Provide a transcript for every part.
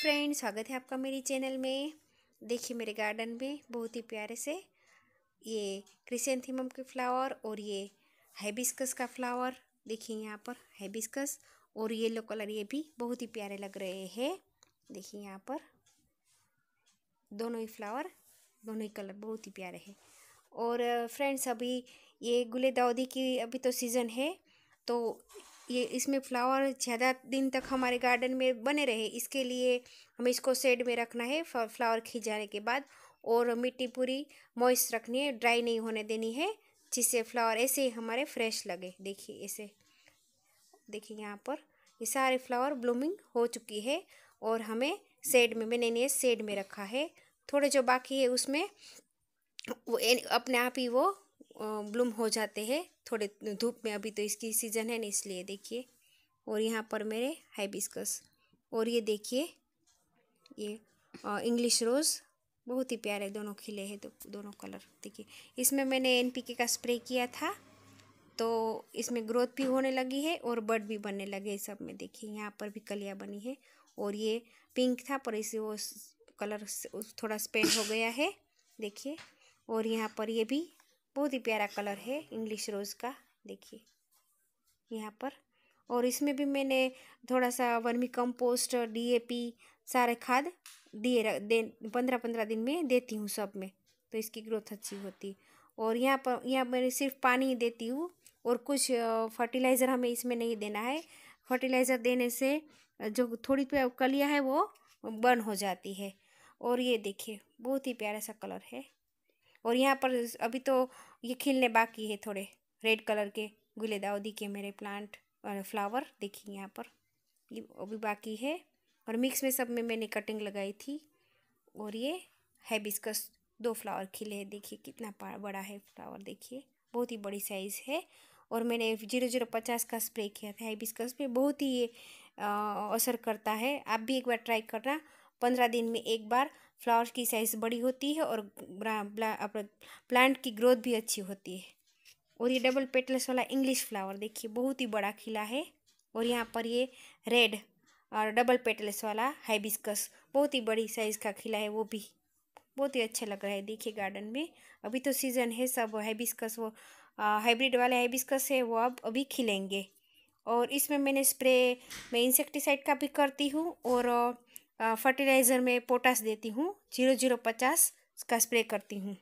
friend स्वागत है आपका मेरी चैनल में देखिए मेरे गार्डन में बहुत ही प्यारे से ये क्रिसेंथीमम के फ्लावर और ये हैबिस्कस का फ्लावर देखिए यहाँ पर हैबिस्कस और येलो कलर ये भी बहुत ही प्यारे लग रहे हैं देखिए यहाँ पर दोनों ही फ्लावर दोनों ही कलर बहुत ही प्यारे हैं और फ्रेंड्स अभी ये गुले दाऊदी की अभी तो सीज़न है तो ये इसमें फ्लावर ज़्यादा दिन तक हमारे गार्डन में बने रहे इसके लिए हमें इसको शेड में रखना है फ्लावर खींच जाने के बाद और मिट्टी पूरी मॉइस्ट रखनी है ड्राई नहीं होने देनी है जिससे फ्लावर ऐसे ही हमारे फ्रेश लगे देखिए ऐसे देखिए यहाँ पर ये सारे फ्लावर ब्लूमिंग हो चुकी है और हमें सेड में मैंने नहीं सेड में रखा है थोड़े जो बाकी है उसमें वो अपने आप ही वो ब्लूम हो जाते हैं थोड़े धूप में अभी तो इसकी सीज़न है ना इसलिए देखिए और यहाँ पर मेरे हाइबिस्कस और ये देखिए ये इंग्लिश रोज़ बहुत ही प्यारे दोनों खिले हैं तो दोनों कलर देखिए इसमें मैंने एन का स्प्रे किया था तो इसमें ग्रोथ भी होने लगी है और बर्ड भी बनने लगे सब में देखिए यहाँ पर भी कलियाँ बनी है और ये पिंक था पर इसे वो कलर थोड़ा स्पेंड हो गया है देखिए और यहाँ पर ये भी बहुत ही प्यारा कलर है इंग्लिश रोज़ का देखिए यहाँ पर और इसमें भी मैंने थोड़ा सा वर्मी कंपोस्ट डीएपी सारे खाद दिए दे पंद्रह पंद्रह दिन में देती हूँ सब में तो इसकी ग्रोथ अच्छी होती और यहाँ पर यहाँ मैंने सिर्फ पानी देती हूँ और कुछ फर्टिलाइज़र हमें इसमें नहीं देना है फर्टिलाइज़र देने से जो थोड़ी कलियाँ है वो बर्न हो जाती है और ये देखिए बहुत ही प्यारा सा कलर है और यहाँ पर अभी तो ये खिलने बाकी है थोड़े रेड कलर के दाऊदी के मेरे प्लांट और फ्लावर देखिए यहाँ पर ये अभी बाकी है और मिक्स में सब में मैंने कटिंग लगाई थी और ये है बिस्कस दो फ्लावर खिले हैं देखिए कितना बड़ा है फ्लावर देखिए बहुत ही बड़ी साइज़ है और मैंने जीरो जीरो पचास का स्प्रे किया था हाइबिस्कस पे बहुत ही ये असर करता है आप भी एक बार ट्राई करना पंद्रह दिन में एक बार फ्लावर्स की साइज़ बड़ी होती है और प्लांट की ग्रोथ भी अच्छी होती है और ये डबल पेटल्स वाला इंग्लिश फ्लावर देखिए बहुत ही बड़ा खिला है और यहाँ पर ये रेड और डबल पेटल्स वाला हाइबिस्कस बहुत ही बड़ी साइज़ का खिला है वो भी बहुत ही अच्छा लग रहा है देखिए गार्डन में अभी तो सीज़न है सब हाइबिस्कस वो हाइब्रिड वाले हाइबिस्कस है वो अब अभी खिलेंगे और इसमें मैंने स्प्रे मैं इंसेक्टिसाइड का भी करती हूँ और फर्टिलाइज़र में पोटास देती हूँ जीरो जीरो पचास का स्प्रे करती हूँ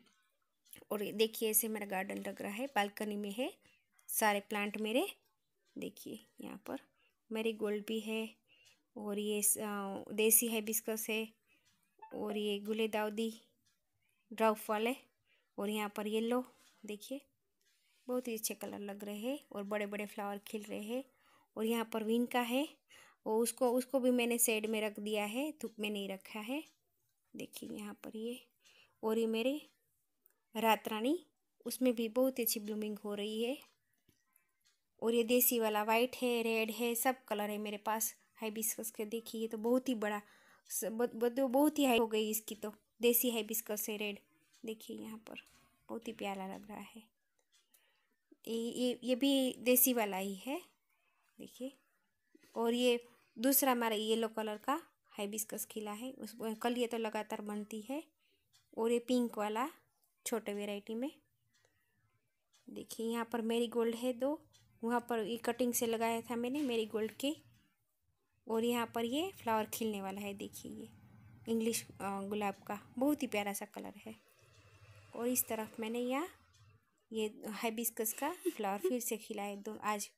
और देखिए ऐसे मेरा गार्डन लग रहा है बालकनी में है सारे प्लांट मेरे देखिए यहाँ पर मेरी गोल्ड भी है और ये देसी है बिस्कस है और ये गुले दाउदी ड्राउफ वाले और यहाँ पर येलो देखिए बहुत ही अच्छे कलर लग रहे हैं और बड़े बड़े फ्लावर खिल रहे हैं और यहाँ पर विन का है वो उसको उसको भी मैंने सेड में रख दिया है धूप में नहीं रखा है देखिए यहाँ पर ये और ये मेरे रात रानी उसमें भी बहुत अच्छी ब्लूमिंग हो रही है और ये देसी वाला वाइट है रेड है सब कलर है मेरे पास हाइबिस्कस के देखिए ये तो बहुत ही बड़ा तो बहुत ही हाई हो गई इसकी तो देसी हाइबिस्कस है रेड देखिए यहाँ पर बहुत ही प्यारा लग रहा है ये ये ये भी देसी वाला ही है देखिए और ये दूसरा हमारा येलो कलर का हाइबिस्कस खिला है उस कल ये तो लगातार बनती है और ये पिंक वाला छोटे वेराइटी में देखिए यहाँ पर मेरी गोल्ड है दो वहाँ पर ये कटिंग से लगाया था मैंने मेरी गोल्ड के और यहाँ पर ये फ्लावर खिलने वाला है देखिए ये इंग्लिश गुलाब का बहुत ही प्यारा सा कलर है और इस तरफ मैंने यहाँ ये हाइबिस्कस का फ्लावर फिर से खिलाया दो आज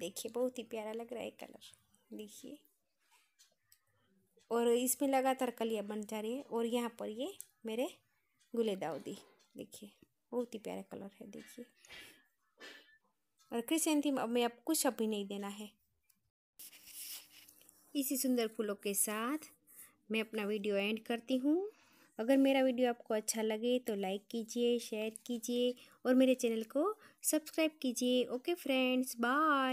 देखिए बहुत ही प्यारा लग रहा है कलर देखिए और इसमें लगातार कलियाँ बन जा रही है और यहाँ पर ये मेरे गुले दाऊदी देखिए बहुत ही प्यारा कलर है देखिए और क्रिसेंथिम अब मैं आप कुछ अभी नहीं देना है इसी सुंदर फूलों के साथ मैं अपना वीडियो एंड करती हूँ अगर मेरा वीडियो आपको अच्छा लगे तो लाइक कीजिए शेयर कीजिए और मेरे चैनल को सब्सक्राइब कीजिए ओके फ्रेंड्स बाय